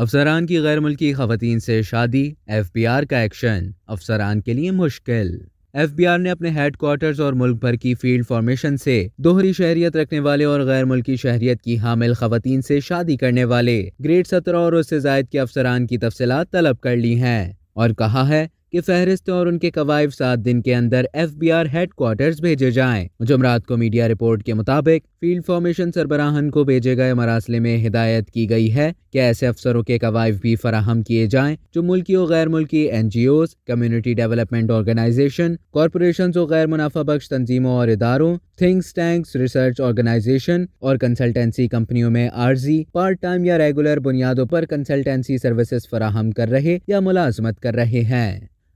अफसरान की गैर मुल्की खातन से शादी एफ बी आर का एक्शन अफसरान के लिए मुश्किल एफ बी आर ने अपने हेड क्वार्टर और मुल्क भर की फील्ड फॉर्मेशन से दोहरी शहरियत रखने वाले और गैर मुल्की शहरियत की हामिल खातन से शादी करने वाले ग्रेड सत्रह और उससे जायद के अफसरान की तफसलत तलब कर ली हैं और कहा है की फहरिस्तों और उनके कवायद सात दिन के अंदर एफ बी आर क्वार्टर भेजे जाए जुमरात को मीडिया रिपोर्ट के मुताबिक फील्ड फॉर्मेशन सरबराहन को भेजे गए मरासले में हिदायत की गई है कि ऐसे अफसरों के कवायद भी फराहम किए जाएं जो मुल्की और गैर मुल्की एन जी ओज कम्युनिटी डेवलपमेंट ऑर्गेनाइजेशन कॉरपोरेशन और गैर मुनाफा बख्श तंजीमों और इदारों थिंक्स टैंक्स रिसर्च ऑर्गेनाइजेशन और कंसल्टेंसी कंपनियों में आर्जी पार्ट टाइम या रेगुलर बुनियादों पर कंसल्टेंसी सर्विसेज फराहम कर रहे या मुलाजमत कर रहे हैं